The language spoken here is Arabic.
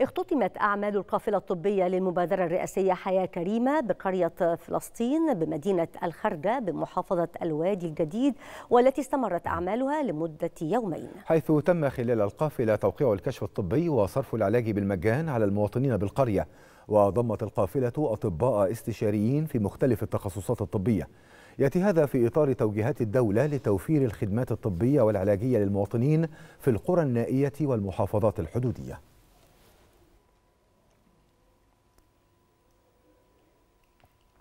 اختتمت أعمال القافلة الطبية للمبادرة الرئاسية حياة كريمة بقرية فلسطين بمدينة الخرجة بمحافظة الوادي الجديد والتي استمرت أعمالها لمدة يومين حيث تم خلال القافلة توقيع الكشف الطبي وصرف العلاج بالمجان على المواطنين بالقرية وضمت القافلة أطباء استشاريين في مختلف التخصصات الطبية يأتي هذا في إطار توجيهات الدولة لتوفير الخدمات الطبية والعلاجية للمواطنين في القرى النائية والمحافظات الحدودية